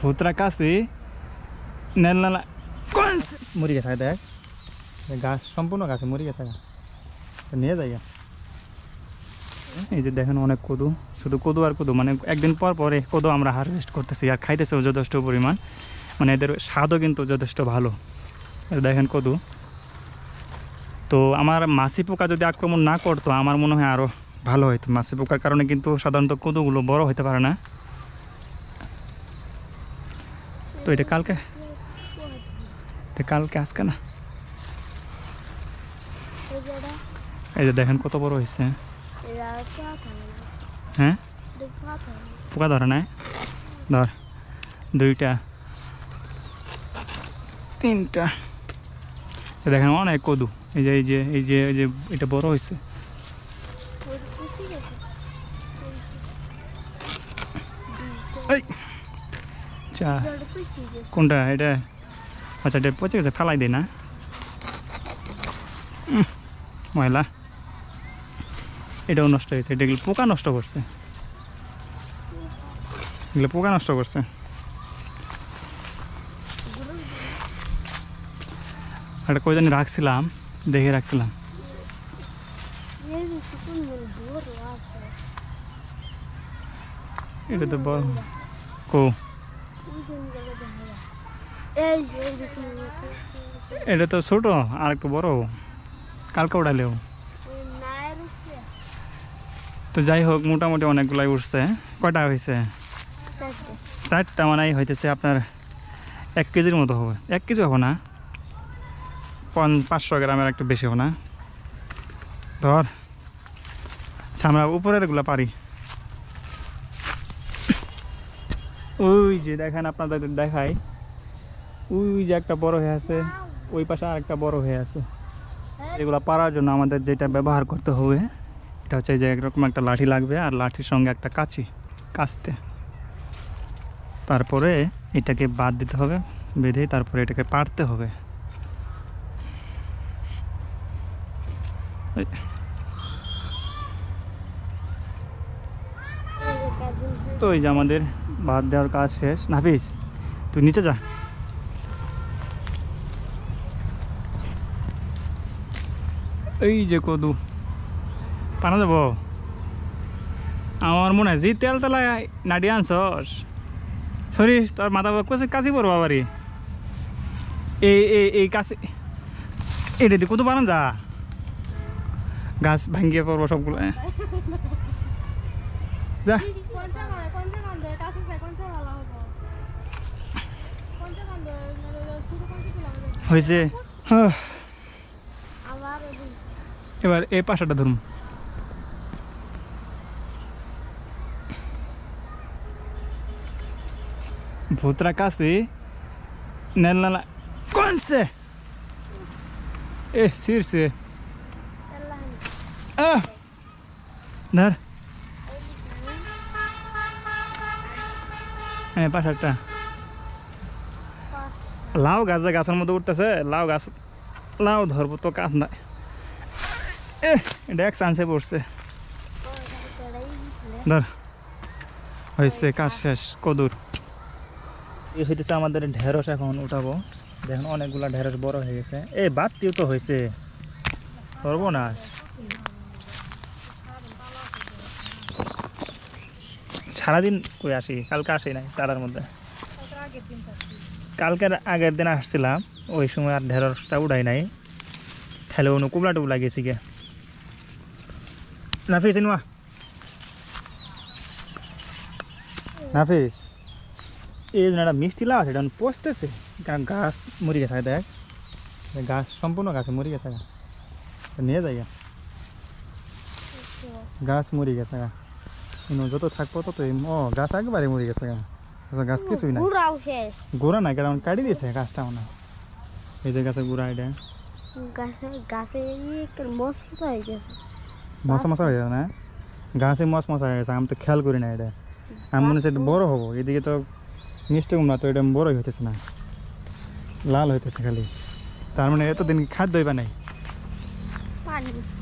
ভূতরা কাছে নেল নালা মরি গেছে দেখ গাছ সম্পূর্ণ গাছে মরি গেছে নিয়ে যাই এই যে দেখেন অনেক কদু শুধু কদু আর কদু মানে একদিন পর পরে কদু আমরা হারভেস্ট করতেছি আর খাইতেছেও যথেষ্ট পরিমাণ মানে এদের স্বাদও কিন্তু যথেষ্ট ভালো দেখেন কদু তো আমার মাসি পোকা যদি আক্রমণ না করতো আমার মনে হয় আরও ভালো হইতো মাসি পোকার কারণে কিন্তু সাধারণত কদুগুলো বড় হতে পারে না তো এটা কালকে এটা কালকে আজকে না এই যে দেখেন কত বড় হয়েছে হ্যাঁ পোকা ধরে না ধর দুইটা তিনটা দেখেন অনেক কদু এই যে এই যে এই যে এই যে এটা বড় হয়েছে এই আচ্ছা কোনটা এটা আচ্ছা এটা পচে গেছে ফেলাই দিই না ময়লা এটাও নষ্ট হয়েছে এটা পোকা নষ্ট করছে এগুলো পোকা নষ্ট করছে একটা কই জানি রাখছিলাম দেখে রাখছিলাম এটা তো বল কো এটা তো ছোট আর একটু বড় কালকে উঠালেও তো যাই হোক মোটামুটি অনেকগুলাই উঠছে কয়টা হয়েছে চারটা মানে হইতেছে আপনার এক কেজির মতো হবে এক কেজি হবে না পাঁচশো গ্রামের একটু বেশি হবে না ধর আচ্ছা, আমরা উপরের গুলা পারি ওই যে দেখেন আপনাদের দেখাই ওই যে একটা বড় হয়ে আছে ওই পাশে আর একটা বড় হয়ে আছে এগুলো পাড়ার জন্য আমাদের যেটা ব্যবহার করতে হবে এটা হচ্ছে যে একরকম একটা লাঠি লাগবে আর লাঠির সঙ্গে একটা কাঁচি কাচতে তারপরে এটাকে বাদ দিতে হবে বেঁধেই তারপরে এটাকে পাড়তে হবে তো এই যে আমাদের ভাত দেওয়ার কাজ শেষ নাফিস তুই নিচে যা এই যে কদু পানা যাব আমার মনে হয় যে তেল তেলা নাড়িয়ে আনছস সরিস তোর মাথা কাছে কাছে পড়বো আবার এই এই কাছে এটা দিয়ে কত পারেন যা গাছ ভাঙিয়ে পড়বো সবগুলো হ্যাঁ? যা হয়েছে এবার এই পাশাটা ধরুন ভূতরা কাছে নেলনালা কোন সে এ সির সে ধর হ্যাঁ পাশে একটা লাউ গাছ যে গাছের মধ্যে উঠতেছে লাউ গাছ লাউ ধরবো তো কাজ নাই এটা এক চান্সে পড়ছে ধর হয়েছে কাজ শেষ কদুর এই হইতেছে আমাদের ঢেঁড়স এখন উঠাবো দেখুন অনেকগুলা ঢেঁড়স বড় হয়ে গেছে এই বাতিও তো হয়েছে না সারাদিন কই আসি কালকে আসি নাই তারার মধ্যে কালকের আগের দিন আসছিলাম ওই সময় আর ঢেঁড়সটা উড়াই নাই খেলে অনু কুবলা টুবলা গেছি গে নাফিস ইনুয়া নাফিস এই জন্য একটা মিষ্টি লাভ আছে এটা পচতেছে গাছ মরি গেছে দেখ গাছ সম্পূর্ণ গাছ মরি গেছে নিয়ে যাই গাছ মরি গেছে যত থাকবো তত ও গাছ একবারে মরে গেছে আচ্ছা, গাছ কিছুই না গোড়া না কারণ কাটি দিয়েছে গাছটা মনে এই যে গাছে গোড়া এটা মশা মশা হয়ে গেছে না গাছে মশ মশা হয়ে গেছে আমি তো খেয়াল করি না এটা আমি মনে হচ্ছে বড় হবো এদিকে তো মিষ্টি না তো এটা বড়ই হইতেছে না লাল হইতেছে খালি তার মানে এতদিন খাদ্যই বানাই পানি